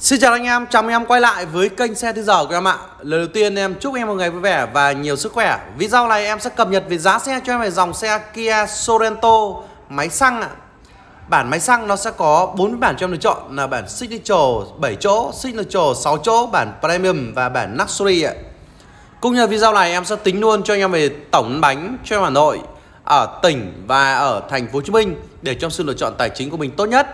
Xin chào anh em, chào mừng em quay lại với kênh xe tư giờ của em ạ Lời đầu tiên em chúc em một ngày vui vẻ và nhiều sức khỏe Video này em sẽ cập nhật về giá xe cho em về dòng xe Kia Sorento máy xăng ạ Bản máy xăng nó sẽ có 4 bản cho em lựa chọn là bản Signature 7 chỗ, Signature 6 chỗ, bản Premium và bản Luxury ạ Cũng như video này em sẽ tính luôn cho anh em về tổng bánh cho em Hà Nội ở tỉnh và ở thành phố Hồ Chí Minh để cho sự lựa chọn tài chính của mình tốt nhất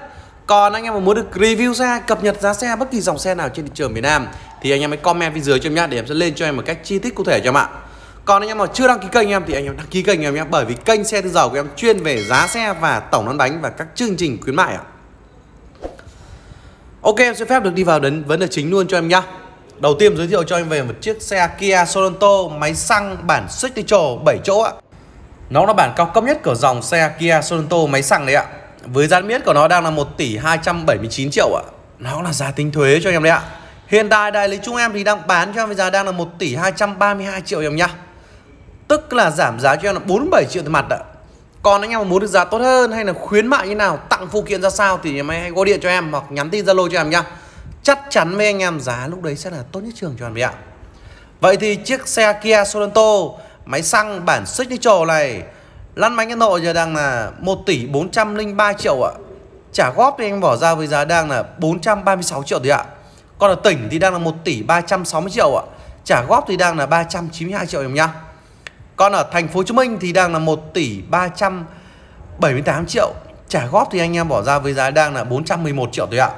còn anh em mà muốn được review ra, cập nhật giá xe bất kỳ dòng xe nào trên thị trường Việt Nam thì anh em hãy comment bên dưới cho em nhá để em sẽ lên cho em một cách chi tiết cụ thể cho em ạ. Còn anh em nào chưa đăng ký kênh em thì anh em đăng ký kênh em nhé bởi vì kênh xe tư giàu của em chuyên về giá xe và tổng lăn bánh và các chương trình khuyến mại ạ. Ok em sẽ phép được đi vào đến vấn đề chính luôn cho em nhá. Đầu tiên giới thiệu cho em về một chiếc xe Kia Sorento máy xăng bản Signature 7 chỗ ạ. Nó là bản cao cấp nhất của dòng xe Kia Sorento máy xăng đấy ạ. Với giá miết của nó đang là 1 tỷ 279 triệu ạ Nó là giá tính thuế cho anh em đấy ạ Hiện tại đại lý chúng em thì đang bán cho em với giá đang là 1 tỷ 232 triệu em nhá Tức là giảm giá cho em là 47 triệu tiền mặt ạ còn anh em muốn được giá tốt hơn hay là khuyến mại như nào tặng phụ kiện ra sao thì em hãy gọi điện cho em hoặc nhắn tin zalo cho em nhá chắc chắn với anh em giá lúc đấy sẽ là tốt nhất trường cho anh ạ vậy thì chiếc xe Kia Sorento máy xăng bản signature này Lăn bánh Ấn Độ giờ đang là 1 tỷ 403 triệu ạ Trả góp thì anh bỏ ra với giá đang là 436 triệu đấy ạ Còn ở tỉnh thì đang là 1 tỷ 360 triệu ạ Trả góp thì đang là 392 triệu em nhá Còn ở thành phố Hồ Chí Minh thì đang là 1 tỷ 378 triệu Trả góp thì anh em bỏ ra với giá đang là 411 triệu đấy ạ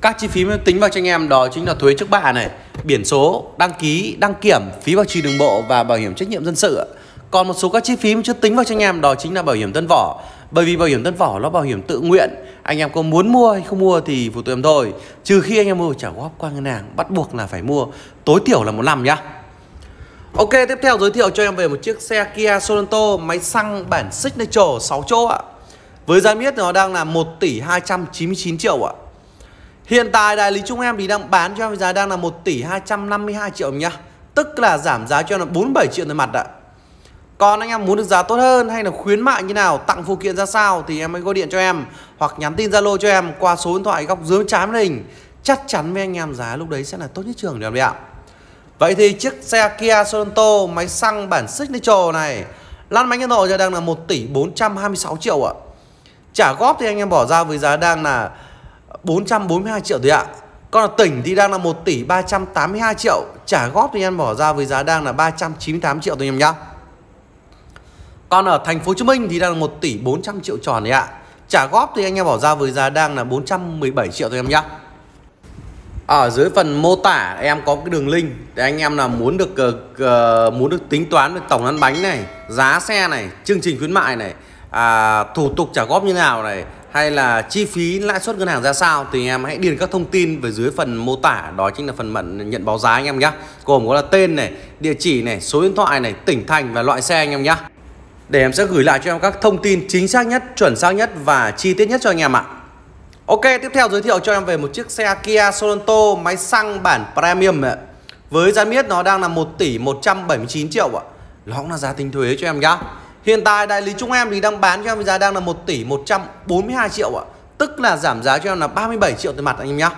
các chi phí tính vào cho anh em đó chính là thuế trước bạ này, biển số, đăng ký, đăng kiểm, phí bảo trì đường bộ và bảo hiểm trách nhiệm dân sự còn một số các chi phí mà chưa tính vào cho anh em đó chính là bảo hiểm tân vỏ bởi vì bảo hiểm tân vỏ nó bảo hiểm tự nguyện anh em có muốn mua hay không mua thì phụ tụi em thôi trừ khi anh em mua trả góp qua ngân hàng bắt buộc là phải mua tối thiểu là một năm nhá Ok tiếp theo giới thiệu cho em về một chiếc xe Kia Sorento máy xăng bản Signature 6 chỗ ạ với giá miết nó đang là 1 tỷ 299 triệu ạ Hiện tại đại lý chúng em thì đang bán cho em giá đang là 1 tỷ 252 triệu nhá Tức là giảm giá cho em là 47 triệu tiền mặt ạ còn anh em muốn được giá tốt hơn hay là khuyến mại như nào, tặng phụ kiện ra sao thì em hãy gọi điện cho em hoặc nhắn tin Zalo cho em qua số điện thoại góc dưới trái màn hình. Chắc chắn với anh em giá lúc đấy sẽ là tốt nhất trường được ạ. Vậy thì chiếc xe Kia Sorento máy xăng bản Signature này lăn bánh Ấn Độ giờ đang là 1 tỷ 426 triệu ạ. Trả góp thì anh em bỏ ra với giá đang là 442 triệu thôi ạ. Còn ở tỉnh thì đang là 1 tỷ 382 triệu Trả góp thì em bỏ ra với giá đang là 398 triệu thôi em nhá còn ở thành phố Hồ Chí Minh thì đang là 1 tỷ 400 triệu tròn đấy ạ. Trả góp thì anh em bỏ ra với giá đang là 417 triệu thôi em nhé. Ở dưới phần mô tả em có cái đường link để anh em là muốn được uh, muốn được tính toán về tổng lăn bánh này, giá xe này, chương trình khuyến mại này, à, thủ tục trả góp như nào này, hay là chi phí lãi suất ngân hàng ra sao thì em hãy điền các thông tin về dưới phần mô tả đó chính là phần mận nhận báo giá anh em nhé gồm có là tên này địa chỉ này số điện thoại này tỉnh thành và loại xe anh em nhé để em sẽ gửi lại cho em các thông tin chính xác nhất, chuẩn xác nhất và chi tiết nhất cho anh em ạ. Ok, tiếp theo giới thiệu cho em về một chiếc xe Kia Sorento máy xăng bản premium ạ. Với giá miết nó đang là 1 tỷ 179 triệu ạ. Nó cũng là giá tính thuế cho em nhá. Hiện tại đại lý chúng em thì đang bán cho em với giá đang là 1 tỷ 142 triệu ạ. Tức là giảm giá cho em là 37 triệu tiền mặt anh em nhá.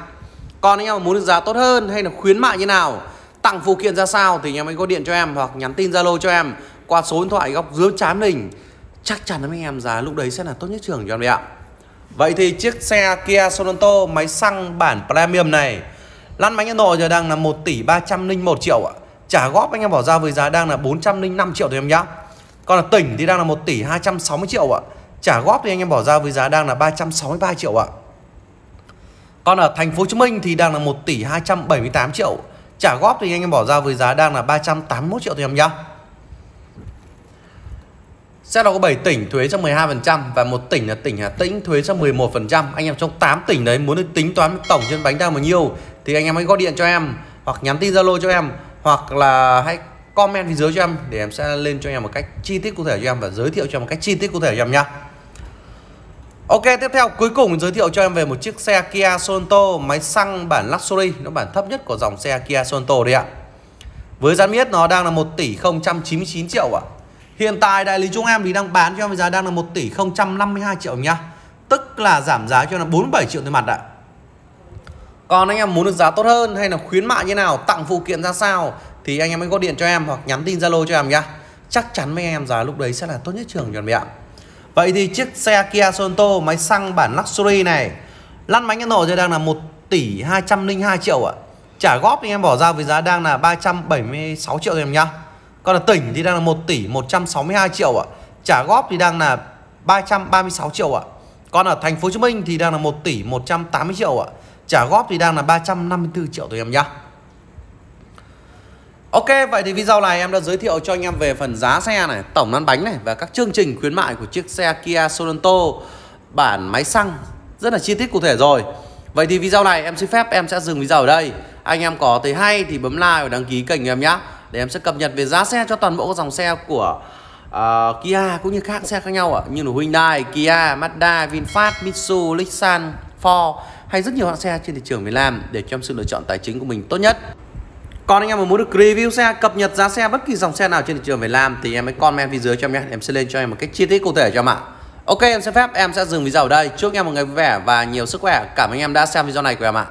Còn anh em muốn được giá tốt hơn hay là khuyến mại như nào, tặng phụ kiện ra sao thì anh em hãy có điện cho em hoặc nhắn tin Zalo cho em qua số điện thoại góc dưới chán mình chắc chắn anh em giá lúc đấy sẽ là tốt nhất trường cho em ạ Vậy thì chiếc xe Kia Sorento máy xăng bản Premium này lăn bánh Ấn Độ giờ đang là 1 tỷ 301 triệu ạ trả góp anh em bỏ ra với giá đang là 405 triệu thôi em nhá còn là tỉnh thì đang là 1 tỷ 260 triệu ạ trả góp thì anh em bỏ ra với giá đang là 363 triệu ạ còn ở thành phố Hồ Chí Minh thì đang là 1 tỷ 278 triệu trả góp thì anh em bỏ ra với giá đang là 381 triệu thôi em nhá sẽ là có 7 tỉnh thuế cho 12% và một tỉnh là tỉnh Hà Tĩnh thuế cho 11%. Anh em trong 8 tỉnh đấy muốn được tính toán tổng trên bánh ra bao nhiêu thì anh em hãy gọi điện cho em hoặc nhắn tin Zalo cho em hoặc là hãy comment phía dưới cho em để em sẽ lên cho em một cách chi tiết cụ thể cho em và giới thiệu cho em một cách chi tiết cụ thể cho em nhá. Ok, tiếp theo cuối cùng giới thiệu cho em về một chiếc xe Kia Sorento máy xăng bản Luxury, nó bản thấp nhất của dòng xe Kia Sorento đấy ạ. Với giá miết nó đang là 1 tỷ 099 triệu ạ. À. Hiện tại đại lý chúng em thì đang bán cho em với giá đang là 1 tỷ 052 triệu nhá Tức là giảm giá cho là 47 triệu tiền mặt ạ Còn anh em muốn được giá tốt hơn hay là khuyến mại như nào Tặng phụ kiện ra sao Thì anh em hãy gọi điện cho em hoặc nhắn tin Zalo cho em nhá Chắc chắn với anh em giá lúc đấy sẽ là tốt nhất trường cho anh em Vậy thì chiếc xe Kia Sorento máy xăng bản Luxury này Lăn bánh nhân nổ giờ đang là 1 tỷ 202 triệu ạ Trả góp anh em bỏ ra với giá đang là 376 triệu em nhá còn là tỉnh thì đang là 1 tỷ 162 triệu ạ. Trả góp thì đang là 336 triệu ạ. Còn ở thành phố Hồ Chí Minh thì đang là 1 tỷ 180 triệu ạ. Trả góp thì đang là 354 triệu thôi em nhá. Ok, vậy thì video này em đã giới thiệu cho anh em về phần giá xe này, tổng lăn bánh này và các chương trình khuyến mại của chiếc xe Kia Sorento bản máy xăng rất là chi tiết cụ thể rồi. Vậy thì video này em xin phép em sẽ dừng video ở đây. Anh em có thấy hay thì bấm like và đăng ký kênh em nhé để em sẽ cập nhật về giá xe cho toàn bộ các dòng xe của uh, Kia cũng như các xe khác nhau ạ như là Hyundai, Kia, Mazda, VinFast, Mitsubishi, Lexan, Ford hay rất nhiều hãng xe trên thị trường Việt Nam để cho em sự lựa chọn tài chính của mình tốt nhất. Còn anh em mà muốn được review xe, cập nhật giá xe bất kỳ dòng xe nào trên thị trường Việt Nam thì em hãy comment phía dưới cho em nhé. Em sẽ lên cho em một cách chi tiết cụ thể cho em ạ. Ok, em xin phép em sẽ dừng video ở đây. Chúc em một ngày vui vẻ và nhiều sức khỏe. Cảm ơn anh em đã xem video này của em ạ.